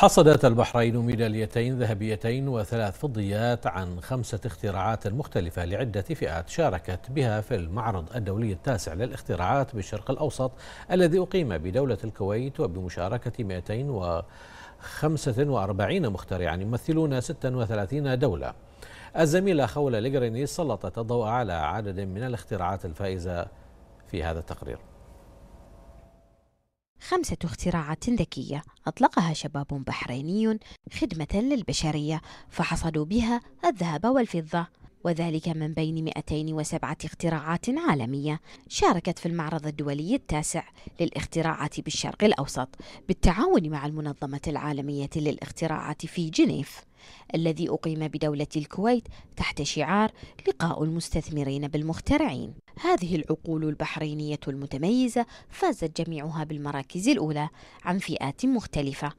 حصدت البحرين ميداليتين ذهبيتين وثلاث فضيات عن خمسة اختراعات مختلفة لعدة فئات شاركت بها في المعرض الدولي التاسع للاختراعات بالشرق الأوسط الذي أقيم بدولة الكويت وبمشاركة 245 مخترعا يمثلون 36 دولة الزميلة خولة لقريني سلطت الضوء على عدد من الاختراعات الفائزة في هذا التقرير خمسة اختراعات ذكية أطلقها شباب بحريني خدمة للبشرية فحصدوا بها الذهب والفضة وذلك من بين 207 اختراعات عالمية شاركت في المعرض الدولي التاسع للاختراعات بالشرق الأوسط بالتعاون مع المنظمة العالمية للاختراعات في جنيف الذي أقيم بدولة الكويت تحت شعار لقاء المستثمرين بالمخترعين هذه العقول البحرينية المتميزة فازت جميعها بالمراكز الأولى عن فئات مختلفة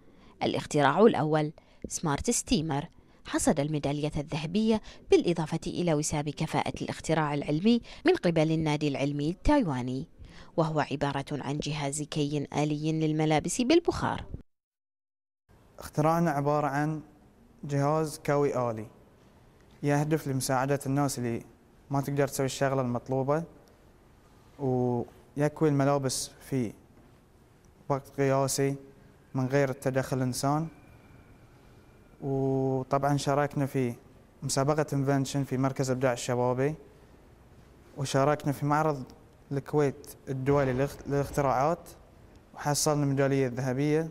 الاختراع الأول سمارت ستيمر حصد الميدالية الذهبية بالإضافة إلى وساب كفاءة الاختراع العلمي من قبل النادي العلمي التايواني وهو عبارة عن جهاز كي آلي للملابس بالبخار اختراعنا عبارة عن جهاز كوي آلي يهدف لمساعدة الناس اللي ما تقدر تسوي الشغلة المطلوبة ويكوي الملابس في وقت قياسي من غير تدخل الإنسان وطبعا شاركنا في مسابقة انفنشن في مركز إبداع الشبابي وشاركنا في معرض الكويت الدولي للاختراعات وحصلنا ميدالية ذهبية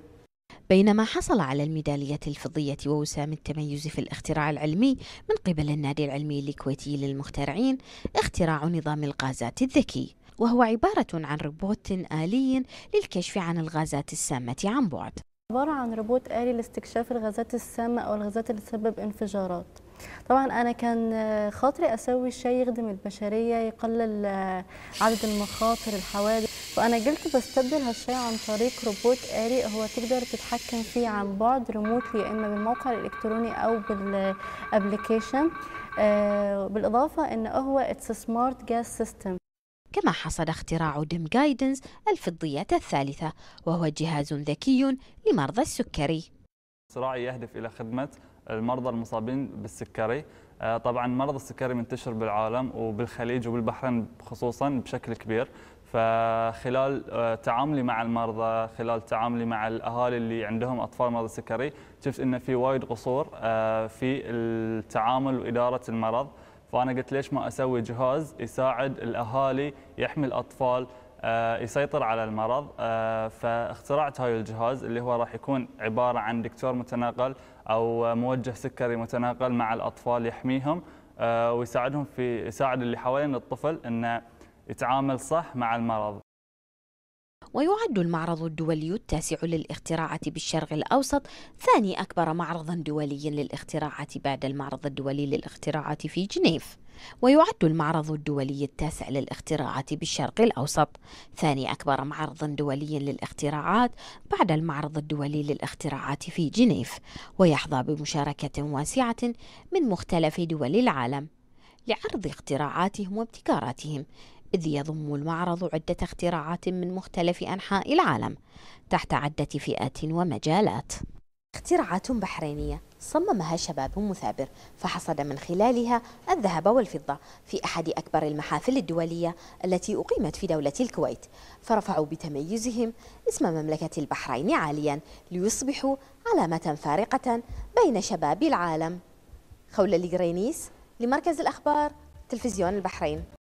بينما حصل على الميدالية الفضية ووسام التميز في الاختراع العلمي من قبل النادي العلمي الكويتي للمخترعين اختراع نظام الغازات الذكي وهو عبارة عن روبوت آلي للكشف عن الغازات السامة عن بعد عبارة عن روبوت آلي لاستكشاف الغازات السامة أو الغازات اللي تسبب انفجارات طبعا أنا كان خاطري أسوي شيء يخدم البشرية يقلل عدد المخاطر الحوادث فأنا قلت بستبدل هالشيء عن طريق روبوت آلي هو تقدر تتحكم فيه عن بعد ريموتلي يا إما بالموقع الإلكتروني أو بالأبليكيشن آه، بالإضافة إنه هو اتس سمارت جاز سيستم كما حصد اختراع دم جايدنز الفضية الثالثة وهو جهاز ذكي لمرضى السكري صراعي يهدف إلى خدمة المرضى المصابين بالسكري آه، طبعا مرض السكري منتشر بالعالم وبالخليج وبالبحرين خصوصا بشكل كبير فخلال آه، تعاملي مع المرضى خلال تعاملي مع الاهالي اللي عندهم اطفال مرضى السكري شفت انه في وايد قصور آه، في التعامل واداره المرض فانا قلت ليش ما اسوي جهاز يساعد الاهالي يحمي الاطفال آه، يسيطر على المرض آه، فاخترعت هاي الجهاز اللي هو راح يكون عباره عن دكتور متناقل او موجه سكري متناقل مع الاطفال يحميهم آه، ويساعدهم في يساعد اللي حوالين الطفل انه يتعامل صح مع المرض ويعد المعرض الدولي التاسع للاختراعات بالشرق الأوسط ثاني أكبر معرض دولي للاختراعات بعد المعرض الدولي للاختراعات في جنيف ويعد المعرض الدولي التاسع للاختراعات بالشرق الأوسط ثاني أكبر معرض دولي للاختراعات بعد المعرض الدولي للاختراعات في جنيف ويحظى بمشاركة واسعة من مختلف دول العالم لعرض اختراعاتهم وابتكاراتهم إذ يضم المعرض عدة اختراعات من مختلف أنحاء العالم تحت عدة فئات ومجالات اختراعات بحرينية صممها شباب مثابر فحصد من خلالها الذهب والفضة في أحد أكبر المحافل الدولية التي أقيمت في دولة الكويت فرفعوا بتميزهم اسم مملكة البحرين عاليا ليصبحوا علامة فارقة بين شباب العالم خولة الجرينيس لمركز الأخبار تلفزيون البحرين